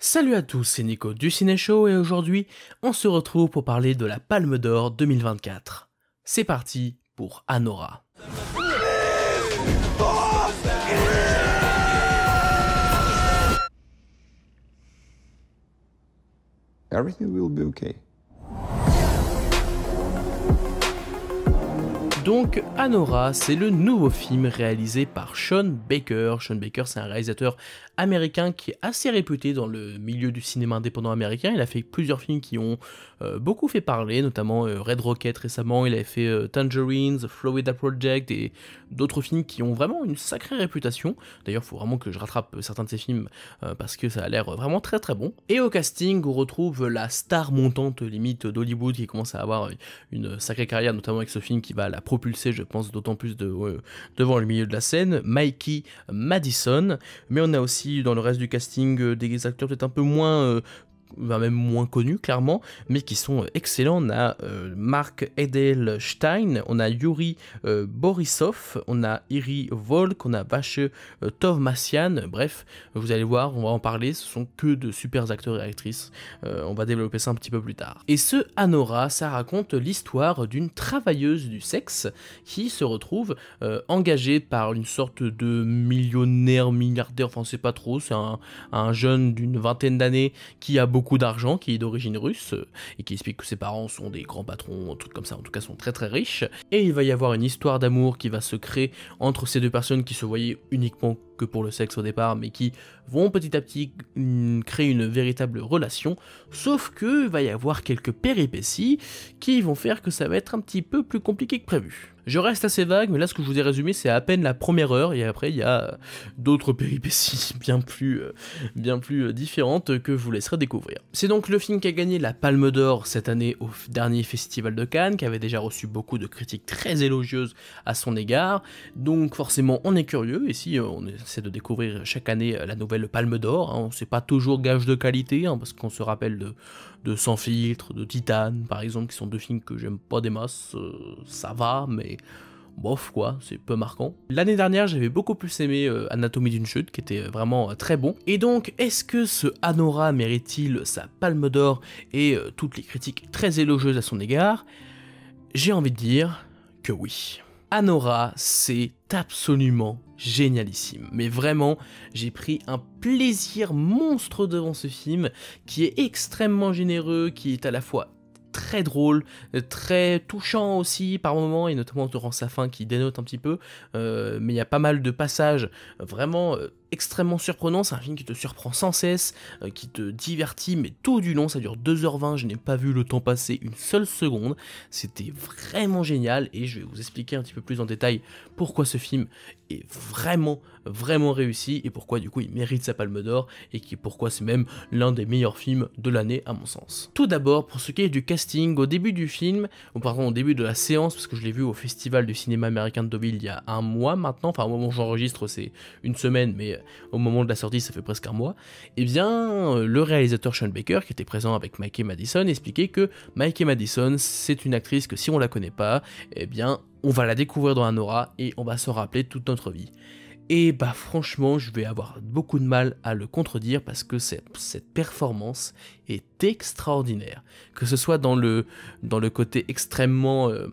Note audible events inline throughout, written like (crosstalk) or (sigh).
Salut à tous, c'est Nico du Ciné Show et aujourd'hui, on se retrouve pour parler de la Palme d'Or 2024. C'est parti pour Anora. Everything will be okay. donc Anora, c'est le nouveau film réalisé par Sean Baker. Sean Baker, c'est un réalisateur américain qui est assez réputé dans le milieu du cinéma indépendant américain. Il a fait plusieurs films qui ont euh, beaucoup fait parler, notamment euh, Red Rocket récemment, il avait fait euh, Tangerines, Florida Project et d'autres films qui ont vraiment une sacrée réputation. D'ailleurs, il faut vraiment que je rattrape certains de ces films parce que ça a l'air vraiment très très bon. Et au casting, on retrouve la star montante limite d'Hollywood qui commence à avoir une sacrée carrière, notamment avec ce film qui va la propulser, je pense, d'autant plus devant le milieu de la scène, Mikey Madison. Mais on a aussi dans le reste du casting des acteurs peut-être un peu moins ben, même moins connus clairement, mais qui sont euh, excellents. On a euh, Marc Edelstein, on a Yuri euh, Borisov, on a Iri Volk, on a Vache euh, Bref, vous allez voir, on va en parler. Ce sont que de super acteurs et actrices. on va développer ça un petit peu plus tard. Et ce Anora, ça raconte l'histoire d'une travailleuse du sexe qui se retrouve engagée par une sorte de millionnaire, milliardaire, enfin c'est pas trop, c'est un, un jeune d'une vingtaine d'années qui a beaucoup d'argent, qui est d'origine russe, euh, et qui explique que ses parents sont des grands patrons, un truc comme ça, en tout cas sont très très riches. Et il va y avoir une histoire d'amour qui va se créer entre ces deux personnes qui se voyaient uniquement que pour le sexe au départ, mais qui vont petit à petit mm, créer une véritable relation, sauf que va y avoir quelques péripéties qui vont faire que ça va être un petit peu plus compliqué que prévu. Je reste assez vague, mais là ce que je vous ai résumé c'est à peine la première heure, et après il y a d'autres péripéties (laughs) bien plus, euh, bien plus euh, différentes que je vous laisserai découvrir. C'est donc le film qui a gagné la Palme d'Or cette année au dernier festival de Cannes, qui avait déjà reçu beaucoup de critiques très élogieuses à son égard, donc forcément on est curieux, et si euh, on est c'est de découvrir chaque année euh, la nouvelle Palme d'Or. C'est hein. On sait pas toujours gage de qualité, hein, parce qu'on se rappelle de, de Sans filtre, de Titane, par exemple, qui sont deux films que j'aime pas des masses. Euh, ça va, mais bof quoi, c'est peu marquant. L'année dernière, j'avais beaucoup plus aimé euh, Anatomie d'une chute, qui était vraiment très bon. Et donc, est-ce que ce Anora mérite-t-il sa palme d'or et toutes les critiques très élogieuses à son égard J'ai envie de dire que oui. Anora, c'est absolument génialissime. Mais vraiment, j'ai pris un plaisir monstre devant ce film qui est extrêmement généreux, qui est à la fois très drôle, très touchant aussi par moments, et notamment durant sa fin qui dénote un petit peu, euh, mais il y a pas mal de passages vraiment euh, extrêmement surprenant, c'est un film qui te surprend sans cesse, euh, qui te divertit, mais tout du long, ça dure 2h20, je n'ai pas vu le temps passer une seule seconde, c'était vraiment génial, et je vais vous expliquer un petit peu plus en détail pourquoi ce film est vraiment, vraiment réussi, et pourquoi du coup il mérite sa palme d'or, et qui, pourquoi c'est même l'un des meilleurs films de l'année à mon sens. Tout d'abord, pour ce qui est du casting, au début du film, ou pardon, au début de la séance, parce que je l'ai vu au Festival du cinéma américain de Deauville il y a un mois maintenant, enfin au moment où j'enregistre c'est une semaine, mais au moment de la sortie, ça fait presque un mois, eh bien, euh, le réalisateur Sean Baker, qui était présent avec Mikey Madison, expliquait que Mikey Madison, c'est une actrice que si on la connaît pas, eh bien, on va la découvrir dans un aura et on va s'en rappeler toute notre vie. Et bah franchement, je vais avoir beaucoup de mal à le contredire parce que cette, performance est extraordinaire. Que ce soit dans le, dans le côté extrêmement, euh,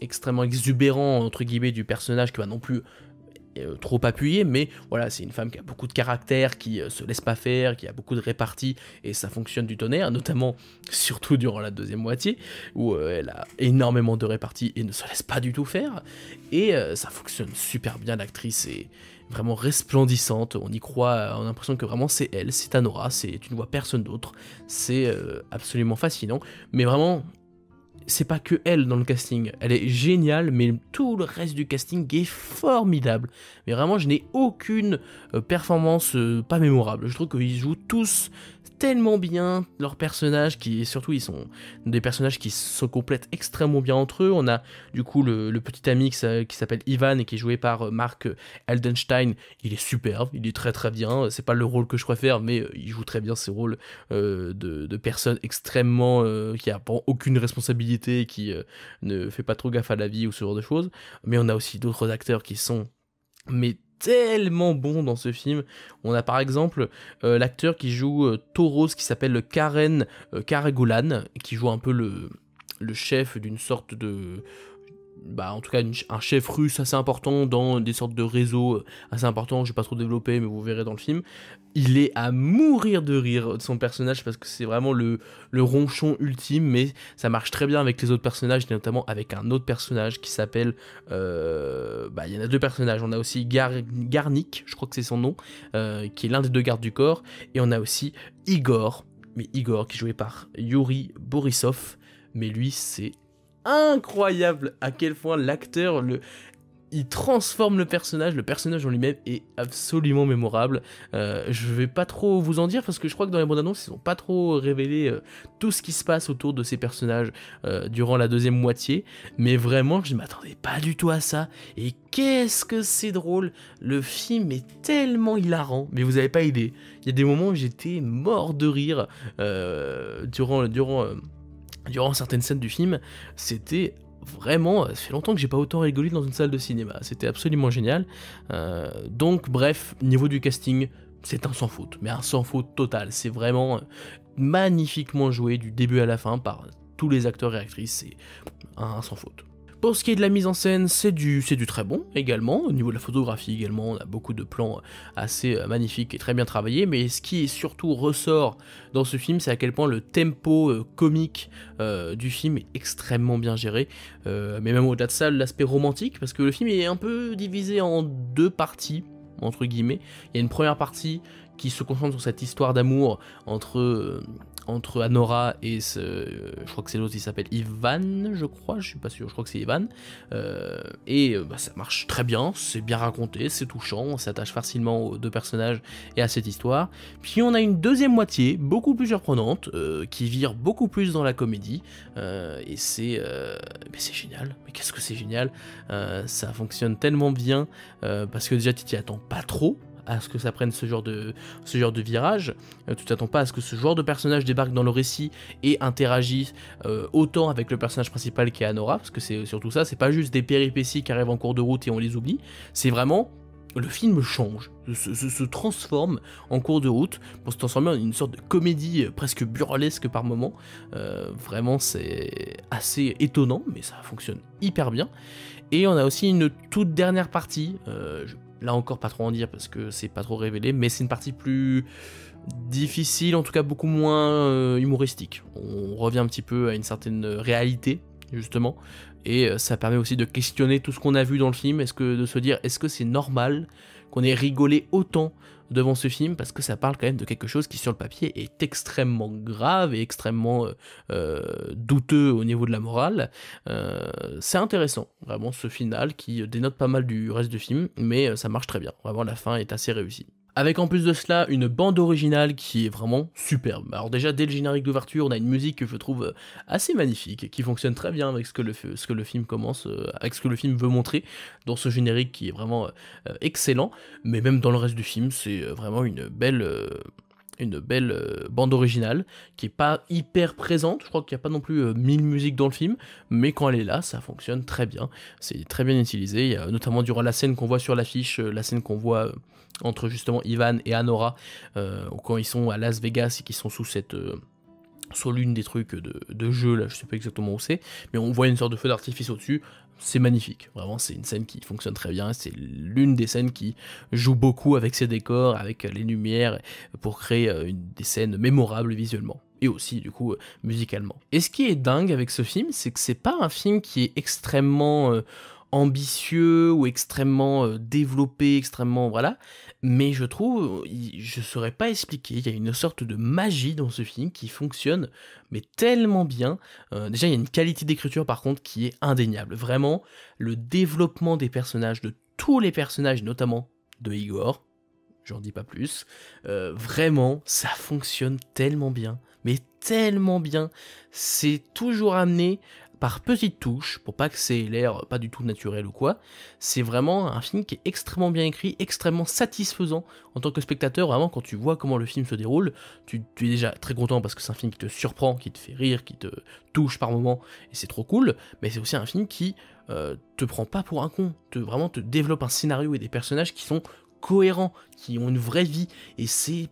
extrêmement exubérant, entre guillemets, du personnage qui va non plus euh, trop appuyé, mais voilà, c'est une femme qui a beaucoup de caractère, qui euh, se laisse pas faire, qui a beaucoup de répartie, et ça fonctionne du tonnerre, (laughs) notamment, surtout durant la deuxième moitié, où euh, elle a énormément de répartie et ne se laisse pas du tout faire, et ça fonctionne super bien, l'actrice est vraiment resplendissante, on y croit, on a l'impression que vraiment c'est elle, c'est Anora, c'est, tu ne vois personne d'autre, c'est absolument fascinant, mais vraiment, c'est pas que elle dans le casting. Elle est géniale, mais tout le reste du casting est formidable. Mais vraiment, je n'ai aucune euh, performance euh, pas mémorable. Je trouve qu'ils jouent tous tellement bien leurs personnages qui surtout ils sont des personnages qui se complètent extrêmement bien entre eux on a du coup le, petit ami qui, s'appelle Ivan et qui est joué par euh, Marc Eldenstein il est superbe il est très très bien c'est pas le rôle que je préfère mais il joue très bien ses rôles de, de personnes extrêmement qui n'ont aucune responsabilité qui euh, ne fait pas trop gaffe à la vie ou ce genre de choses. Mais on a aussi d'autres acteurs qui sont mais tellement bons dans ce film. On a par exemple euh, l'acteur qui joue euh, Tauros qui s'appelle Karen Karagulan, qui joue un peu le, le chef d'une sorte de bah, en tout cas un chef russe assez important dans des sortes de réseaux euh, assez importants, je vais pas trop développer mais vous verrez dans le film, il est à mourir de rire de euh, son personnage parce que c'est vraiment le, ronchon ultime mais ça marche très bien avec les autres personnages et notamment avec un autre personnage qui s'appelle, euh, bah il y en a deux personnages, on a aussi Gar je crois que c'est son nom, qui est l'un des deux gardes du corps et on a aussi Igor, mais Igor qui est joué par Yuri Borisov mais lui c'est incroyable à quel point l'acteur le il transforme le personnage, le personnage en lui-même est absolument mémorable. Euh, je vais pas trop vous en dire parce que je crois que dans les bandes annonces, ils ont pas trop révélé euh, tout ce qui se passe autour de ces personnages euh, durant la deuxième moitié. Mais vraiment, je ne m'attendais pas du tout à ça. Et qu'est-ce que c'est drôle Le film est tellement hilarant, mais vous avez pas idée. Il y a des moments où j'étais mort de rire durant durant durant certaines scènes du film, c'était vraiment, euh, ça fait longtemps que j'ai pas autant rigolé dans une salle de cinéma, c'était absolument génial. Euh, donc bref, niveau du casting, c'est un sans faute, mais un sans faute total, c'est vraiment euh, magnifiquement joué du début à la fin par tous les acteurs et actrices, c'est un sans faute. Pour ce qui est de la mise en scène, c'est du, très bon également. Au niveau de la photographie également, on a beaucoup de plans assez euh, magnifiques et très bien travaillés. Mais ce qui est surtout ressort dans ce film, c'est à quel point le tempo euh, comique euh, du film est extrêmement bien géré. mais même au-delà de ça, l'aspect romantique, parce que le film est un peu divisé en deux parties entre guillemets. Il y a une première partie qui se concentre sur cette histoire d'amour entre, euh, entre Anora et ce, euh, je crois que c'est l'autre, qui s'appelle Ivan, je crois, je suis pas sûr, je crois que c'est Ivan. Euh, et bah, ça marche très bien, c'est bien raconté, c'est touchant, on s'attache facilement aux deux personnages et à cette histoire. Puis on a une deuxième moitié, beaucoup plus surprenante, qui vire beaucoup plus dans la comédie, et c'est mais c'est génial, mais qu'est-ce que c'est génial, ça fonctionne tellement bien, parce que déjà tu t'y attends pas trop, à ce que ça prenne ce genre de, ce genre de virage. tout euh, tu t'attends pas à ce que ce genre de personnage débarque dans le récit et interagisse euh, autant avec le personnage principal qui est Anora, parce que c'est euh, surtout ça, c'est pas juste des péripéties qui arrivent en cours de route et on les oublie, c'est vraiment le film change, se, transforme en cours de route pour se transformer en une sorte de comédie presque burlesque par moment. vraiment, c'est assez étonnant, mais ça fonctionne hyper bien. Et on a aussi une toute dernière partie, Là encore, pas trop en dire parce que c'est pas trop révélé, mais c'est une partie plus difficile, en tout cas beaucoup moins euh, humoristique. On revient un petit peu à une certaine réalité, justement, et euh, ça permet aussi de questionner tout ce qu'on a vu dans le film, est-ce que de se dire est-ce que c'est normal qu'on ait rigolé autant devant ce film parce que ça parle quand même de quelque chose qui sur le papier est extrêmement grave et extrêmement euh, euh, douteux au niveau de la morale. Euh, c'est intéressant, vraiment ce final qui dénote pas mal du reste du film, mais ça marche très bien. Vraiment la fin est assez réussie. Avec en plus de cela une bande originale qui est vraiment superbe. Alors déjà dès le générique d'ouverture on a une musique que je trouve euh, assez magnifique, qui fonctionne très bien avec ce que le, film commence, euh, avec ce que le film veut montrer dans ce générique qui est vraiment euh, excellent, mais même dans le reste du film c'est vraiment une belle une belle euh, bande originale qui est pas hyper présente. Je crois qu'il n'y a pas non plus euh, mille musiques dans le film, mais quand elle est là, ça fonctionne très bien. C'est très bien utilisé. notamment durant la scène qu'on voit sur l'affiche, euh, la scène qu'on voit entre justement Ivan et Anora, quand ils sont à Las Vegas et qu'ils sont sous cette sur l'une des trucs de, jeu, là je sais pas exactement où c'est, mais on voit une sorte de feu d'artifice au-dessus, c'est magnifique, vraiment c'est une scène qui fonctionne très bien, c'est l'une des scènes qui joue beaucoup avec ses décors, avec les lumières, pour créer euh, des scènes mémorables visuellement et aussi du coup euh, musicalement. Et ce qui est dingue avec ce film, c'est que c'est pas un film qui est extrêmement euh, ambitieux ou extrêmement euh, développé, extrêmement voilà. Mais je trouve, euh, je ne saurais pas expliquer, il y a une sorte de magie dans ce film qui fonctionne, mais tellement bien. Euh, déjà, il y a une qualité d'écriture par contre qui est indéniable. Vraiment, le développement des personnages, de tous les personnages, notamment de Igor, j'en dis pas plus, vraiment, ça fonctionne tellement bien. Mais tellement bien. C'est toujours amené par petites touches, pour pas que c'est l'air pas du tout naturel ou quoi. C'est vraiment un film qui est extrêmement bien écrit, extrêmement satisfaisant en tant que spectateur. Vraiment, quand tu vois comment le film se déroule, tu, es déjà très content parce que c'est un film qui te surprend, qui te fait rire, qui te touche par moments, et c'est trop cool. Mais c'est aussi un film qui euh, te prend pas pour un con, te, vraiment te développe un scénario et des personnages qui sont cohérents, qui ont une vraie vie, et c'est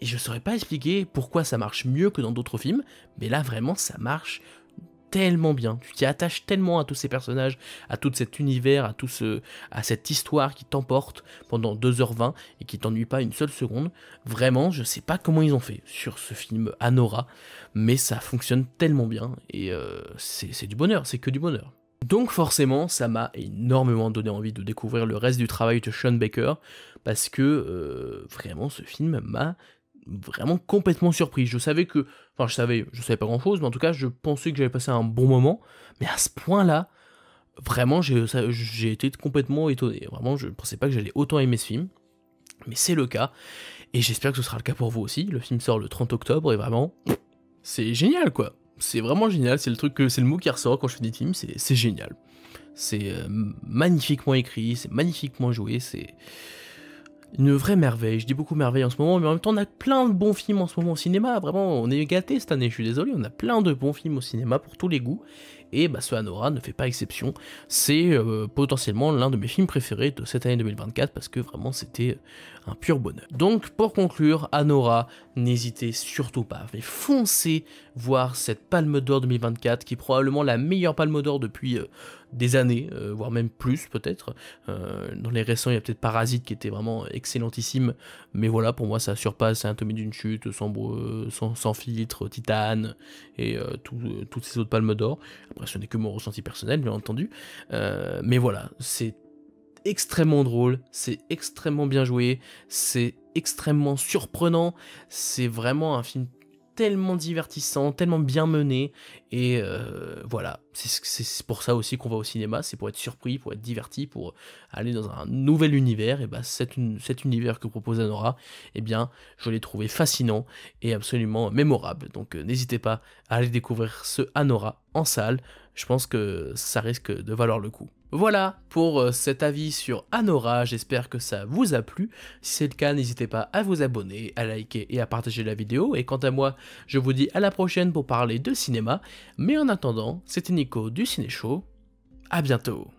et je saurais pas expliquer pourquoi ça marche mieux que dans d'autres films, mais là vraiment ça marche tellement bien, tu t'y attaches tellement à tous ces personnages, à tout cet univers, à, tout ce, à cette histoire qui t'emporte pendant 2h20 et qui t'ennuie pas une seule seconde. Vraiment, je sais pas comment ils ont fait sur ce film Anora, mais ça fonctionne tellement bien et euh, c'est du bonheur, c'est que du bonheur. Donc forcément, ça m'a énormément donné envie de découvrir le reste du travail de Sean Baker, parce que euh, vraiment ce film m'a vraiment complètement surpris. Je savais que, enfin je savais, je savais pas grand chose, mais en tout cas je pensais que j'avais passé un bon moment. Mais à ce point-là, vraiment j'ai été complètement étonné. Vraiment je pensais pas que j'allais autant aimer ce film, mais c'est le cas. Et j'espère que ce sera le cas pour vous aussi. Le film sort le 30 octobre et vraiment c'est génial quoi. C'est vraiment génial. C'est le truc que c'est le mot qui ressort quand je fais des films. C'est génial. C'est euh, magnifiquement écrit, c'est magnifiquement joué, c'est une vraie merveille. Je dis beaucoup merveille en ce moment, mais en même temps, on a plein de bons films en ce moment au cinéma. Vraiment, on est gâté cette année, je suis désolé. On a plein de bons films au cinéma pour tous les goûts. Et bah, ce Anora ne fait pas exception. C'est euh, potentiellement l'un de mes films préférés de cette année 2024 parce que vraiment, c'était un pur bonheur. Donc, pour conclure, Anora, n'hésitez surtout pas, mais foncez voir cette Palme d'Or 2024, qui est probablement la meilleure Palme d'Or depuis euh, des années, euh, voire même plus peut-être. Euh, dans les récents, il y a peut-être Parasite qui était vraiment excellentissime, mais voilà, pour moi, ça surpasse un Anatomie d'une chute, sans, filtre, Titane, et toutes ces autres Palmes d'Or. Après, ce n'est que mon ressenti personnel, bien entendu. mais voilà, c'est extrêmement drôle, c'est extrêmement bien joué, c'est extrêmement surprenant, c'est vraiment un film tellement divertissant, tellement bien mené. Et euh, voilà, c'est pour ça aussi qu'on va au cinéma, c'est pour être surpris, pour être diverti, pour aller dans un nouvel univers. Et bah cet, univers que propose Anora, eh bien je l'ai trouvé fascinant et absolument mémorable. Donc euh, n'hésitez pas à aller découvrir ce Anora en salle, je pense que ça risque de valoir le coup. Voilà pour euh, cet avis sur Anora, j'espère que ça vous a plu. Si c'est le cas, n'hésitez pas à vous abonner, à liker et à partager la vidéo. Et quant à moi, je vous dis à la prochaine pour parler de cinéma. Mais en attendant, c'était Nico du Ciné Show. À bientôt